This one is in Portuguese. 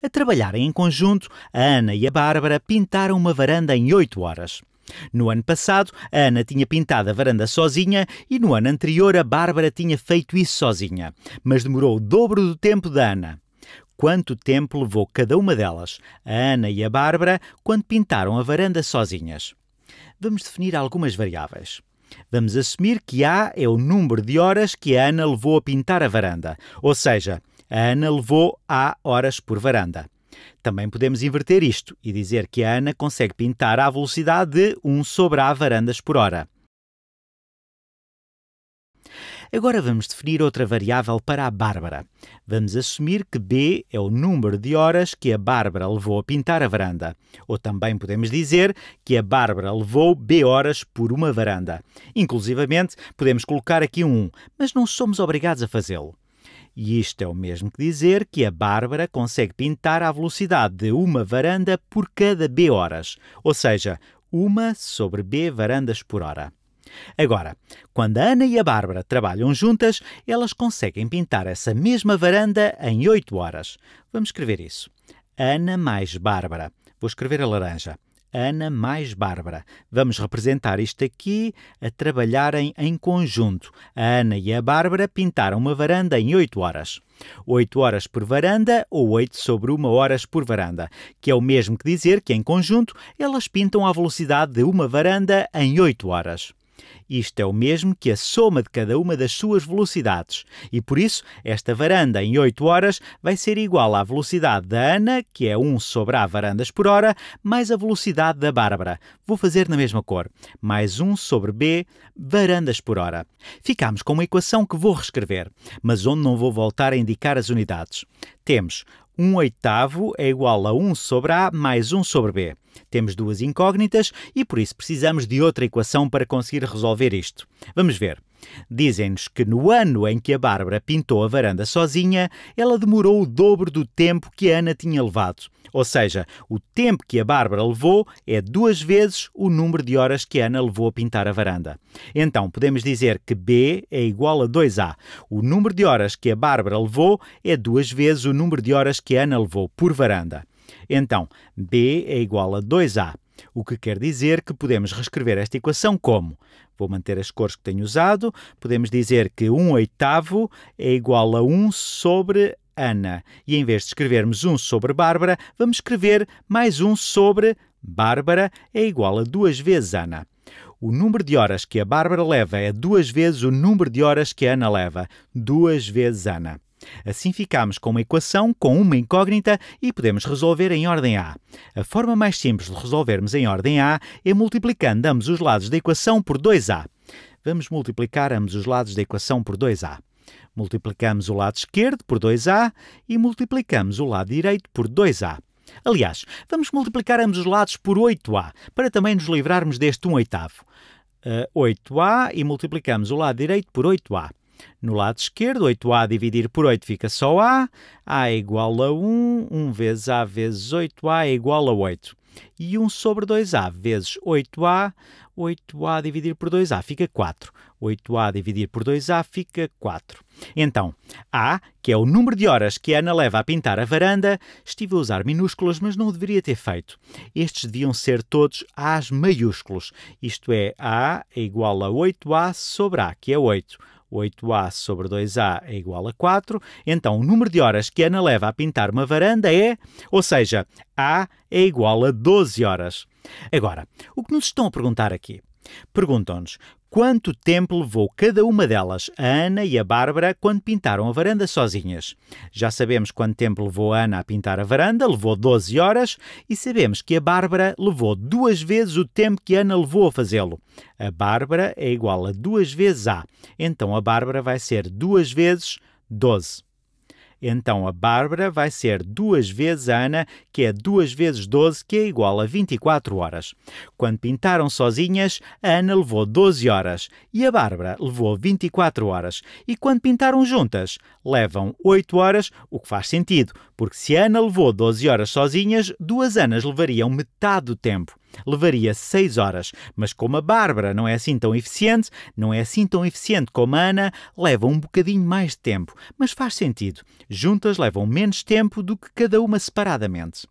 A trabalharem em conjunto, a Ana e a Bárbara pintaram uma varanda em 8 horas. No ano passado, a Ana tinha pintado a varanda sozinha e no ano anterior a Bárbara tinha feito isso sozinha, mas demorou o dobro do tempo da Ana. Quanto tempo levou cada uma delas, a Ana e a Bárbara, quando pintaram a varanda sozinhas? Vamos definir algumas variáveis. Vamos assumir que A é o número de horas que a Ana levou a pintar a varanda, ou seja, a Ana levou há horas por varanda. Também podemos inverter isto e dizer que a Ana consegue pintar à velocidade de 1 sobre A varandas por hora. Agora vamos definir outra variável para a Bárbara. Vamos assumir que B é o número de horas que a Bárbara levou a pintar a varanda. Ou também podemos dizer que a Bárbara levou B horas por uma varanda. Inclusivamente, podemos colocar aqui um 1, mas não somos obrigados a fazê-lo. E isto é o mesmo que dizer que a Bárbara consegue pintar à velocidade de uma varanda por cada B horas, ou seja, uma sobre B varandas por hora. Agora, quando a Ana e a Bárbara trabalham juntas, elas conseguem pintar essa mesma varanda em 8 horas. Vamos escrever isso. Ana mais Bárbara. Vou escrever a laranja. Ana mais Bárbara. Vamos representar isto aqui a trabalharem em conjunto. A Ana e a Bárbara pintaram uma varanda em 8 horas. 8 horas por varanda ou 8 sobre 1 horas por varanda, que é o mesmo que dizer que, em conjunto, elas pintam à velocidade de uma varanda em 8 horas. Isto é o mesmo que a soma de cada uma das suas velocidades, e por isso esta varanda em 8 horas vai ser igual à velocidade da Ana, que é 1 sobre A varandas por hora, mais a velocidade da Bárbara. Vou fazer na mesma cor, mais 1 sobre B varandas por hora. Ficamos com uma equação que vou reescrever, mas onde não vou voltar a indicar as unidades. Temos 1 oitavo é igual a 1 sobre A mais 1 sobre B. Temos duas incógnitas e por isso precisamos de outra equação para conseguir resolver isto. Vamos ver. Dizem-nos que no ano em que a Bárbara pintou a varanda sozinha, ela demorou o dobro do tempo que a Ana tinha levado. Ou seja, o tempo que a Bárbara levou é duas vezes o número de horas que a Ana levou a pintar a varanda. Então, podemos dizer que B é igual a 2A. O número de horas que a Bárbara levou é duas vezes o número de horas que a Ana levou por varanda. Então, B é igual a 2A. O que quer dizer que podemos reescrever esta equação como? Vou manter as cores que tenho usado. Podemos dizer que 1 oitavo é igual a 1 sobre Ana. E em vez de escrevermos 1 sobre Bárbara, vamos escrever mais 1 sobre Bárbara é igual a 2 vezes Ana. O número de horas que a Bárbara leva é duas vezes o número de horas que a Ana leva. Duas vezes Ana. Assim ficamos com uma equação com uma incógnita e podemos resolver em ordem A. A forma mais simples de resolvermos em ordem A é multiplicando ambos os lados da equação por 2A. Vamos multiplicar ambos os lados da equação por 2A. Multiplicamos o lado esquerdo por 2A e multiplicamos o lado direito por 2A. Aliás, vamos multiplicar ambos os lados por 8A, para também nos livrarmos deste 1 oitavo. Uh, eh, 8A e multiplicamos o lado direito por 8A. No lado esquerdo, 8A dividir por 8 fica só A. A é igual a 1. 1 vezes A vezes 8A é igual a 8. E 1 sobre 2A vezes 8A. 8A dividir por 2A fica 4. 8A dividir por 2A fica 4. Então, A, que é o número de horas que a Ana leva a pintar a varanda, estive a usar minúsculas, mas não o deveria ter feito. Estes deviam ser todos A's maiúsculos, isto é, A é igual a 8A sobre A, que é 8. 8A sobre 2A é igual a 4, então o número de horas que Ana leva a pintar uma varanda é, ou seja, A é igual a 12 horas. Agora, o que nos estão a perguntar aqui? Perguntam-nos quanto tempo levou cada uma delas, a Ana e a Bárbara, quando pintaram a varanda sozinhas. Já sabemos quanto tempo levou a Ana a pintar a varanda, levou 12 horas, e sabemos que a Bárbara levou duas vezes o tempo que a Ana levou a fazê-lo. A Bárbara é igual a duas vezes A, então a Bárbara vai ser duas vezes 12. Então a Bárbara vai ser 2 vezes a Ana, que é 2 vezes 12, que é igual a 24 horas. Quando pintaram sozinhas, a Ana levou 12 horas e a Bárbara levou 24 horas. E quando pintaram juntas, levam 8 horas, o que faz sentido, porque se a Ana levou 12 horas sozinhas, duas Anas levariam metade do tempo levaria seis horas, mas como a Bárbara não é assim tão eficiente, não é assim tão eficiente como a Ana, leva um bocadinho mais de tempo, mas faz sentido. Juntas levam menos tempo do que cada uma separadamente.